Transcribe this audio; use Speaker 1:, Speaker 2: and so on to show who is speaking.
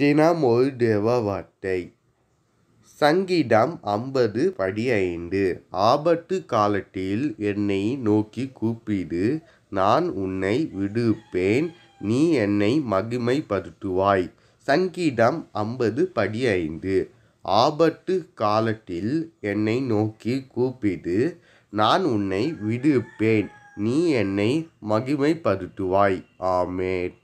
Speaker 1: தினம் ஒரு தேவ வார்த்தை சங்கீதம் ஐம்பது படி ஐந்து ஆபத்து காலத்தில் என்னை நோக்கி கூப்பிடு நான் உன்னை விடுப்பேன் நீ என்னை மகிமைப்படுத்துவாய் சங்கீதம் ஐம்பது படி ஐந்து ஆபத்து காலத்தில் என்னை நோக்கி கூப்பிடு நான் உன்னை விடுப்பேன் நீ என்னை மகிமைப்படுத்துவாய் ஆமேன்